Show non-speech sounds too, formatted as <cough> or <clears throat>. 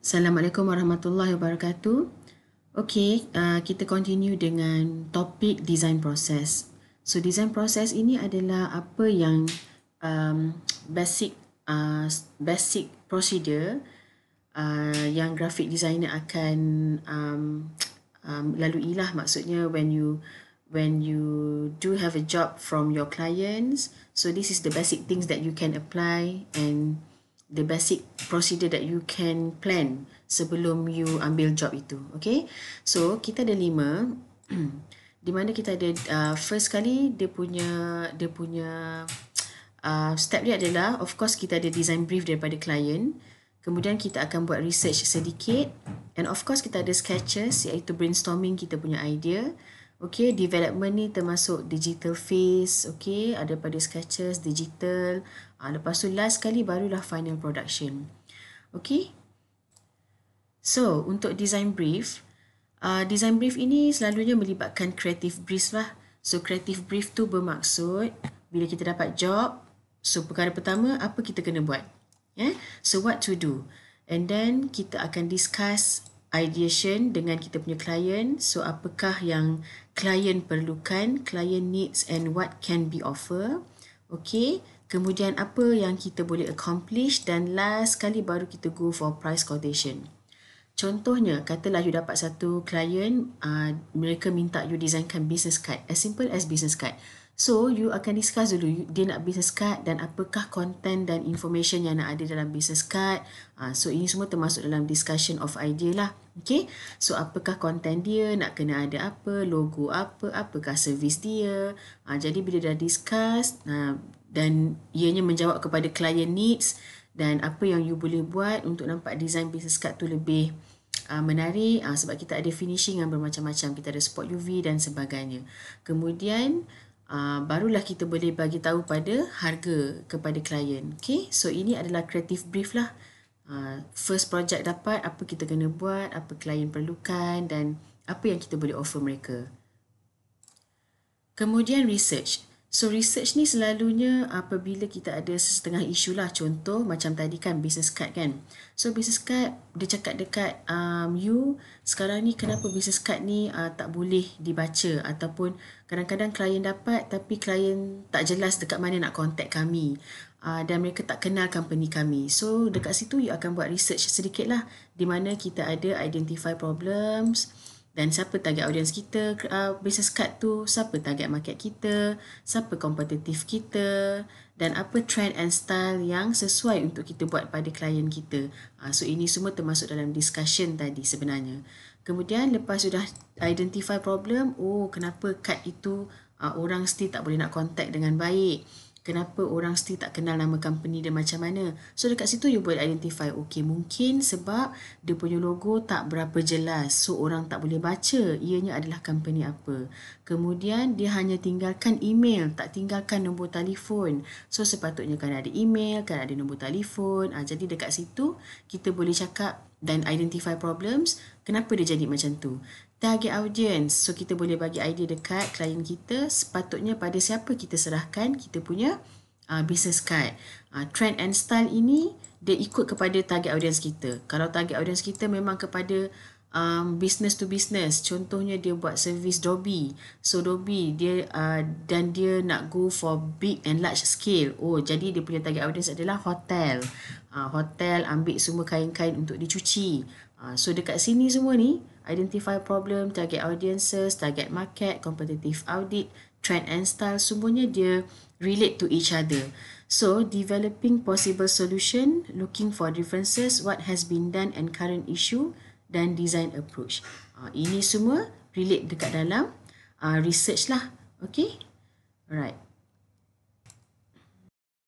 Assalamualaikum warahmatullahi wabarakatuh. Okay, uh, kita continue dengan topik design process. So, design process ini adalah apa yang um, basic uh, basic procedure uh, yang graphic designer akan um, um, lalui lah. Maksudnya, when you when you do have a job from your clients, so this is the basic things that you can apply and the basic procedure that you can plan sebelum you ambil job itu. Okay. So, kita ada lima. <clears throat> di mana kita ada uh, first kali dia punya dia punya uh, step dia adalah of course kita ada design brief daripada client kemudian kita akan buat research sedikit and of course kita ada sketches iaitu brainstorming kita punya idea Okay, development ni termasuk digital phase, okay, ada pada sketches, digital, ha, lepas tu last sekali barulah final production. Okay, so untuk design brief, uh, design brief ini selalunya melibatkan creative brief lah. So, creative brief tu bermaksud bila kita dapat job, so perkara pertama, apa kita kena buat? Yeah? So, what to do? And then, kita akan discuss ideation dengan kita punya klien. So apakah yang klien perlukan, klien needs and what can be offer. Okay, kemudian apa yang kita boleh accomplish dan last sekali baru kita go for price quotation. Contohnya, katalah you dapat satu klien, uh, mereka minta you designkan business card. As simple as business card. So you akan discuss dulu you, dia nak business card dan apakah content dan information yang nak ada dalam business card. Uh, so ini semua termasuk dalam discussion of idea lah. Okay. So apakah content dia, nak kena ada apa, logo apa, apakah service dia. Uh, jadi bila dah discuss uh, dan ianya menjawab kepada client needs dan apa yang you boleh buat untuk nampak design business card tu lebih menarik sebab kita ada finishing yang bermacam-macam kita ada spot UV dan sebagainya kemudian Uh, barulah kita boleh bagi tahu pada harga kepada klien. Okay, so ini adalah creative brief lah. Uh, first project dapat, apa kita kena buat, apa klien perlukan dan apa yang kita boleh offer mereka. Kemudian research. So research ni selalunya apabila kita ada setengah isu lah contoh macam tadi kan business card kan. So business card dia cakap dekat um, you sekarang ni kenapa business card ni uh, tak boleh dibaca ataupun kadang-kadang klien dapat tapi klien tak jelas dekat mana nak contact kami uh, dan mereka tak kenal company kami. So dekat situ you akan buat research sedikit lah di mana kita ada identify problems, dan siapa target audience kita uh, business card tu siapa target market kita siapa kompetitif kita dan apa trend and style yang sesuai untuk kita buat pada klien kita uh, so ini semua termasuk dalam discussion tadi sebenarnya kemudian lepas sudah identify problem oh kenapa card itu uh, orang still tak boleh nak contact dengan baik kenapa orang still tak kenal nama company dia macam mana. So dekat situ you boleh identify, okay mungkin sebab dia punya logo tak berapa jelas. So orang tak boleh baca ianya adalah company apa. Kemudian dia hanya tinggalkan email, tak tinggalkan nombor telefon. So sepatutnya kan ada email, kan ada nombor telefon. Ha, jadi dekat situ kita boleh cakap dan identify problems, kenapa dia jadi macam tu target audience. So kita boleh bagi idea dekat klien kita sepatutnya pada siapa kita serahkan kita punya uh, business card. Uh, trend and style ini dia ikut kepada target audience kita. Kalau target audience kita memang kepada um, business to business. Contohnya dia buat servis Dobby. So Dobby dia uh, dan dia nak go for big and large scale. Oh jadi dia punya target audience adalah hotel. Uh, hotel ambil semua kain-kain untuk dicuci. Uh, so dekat sini semua ni identify problem, target audiences, target market, competitive audit, trend and style, semuanya dia relate to each other. So, developing possible solution, looking for differences, what has been done and current issue, dan design approach. Uh, ini semua relate dekat dalam uh, research lah. Okay? Alright.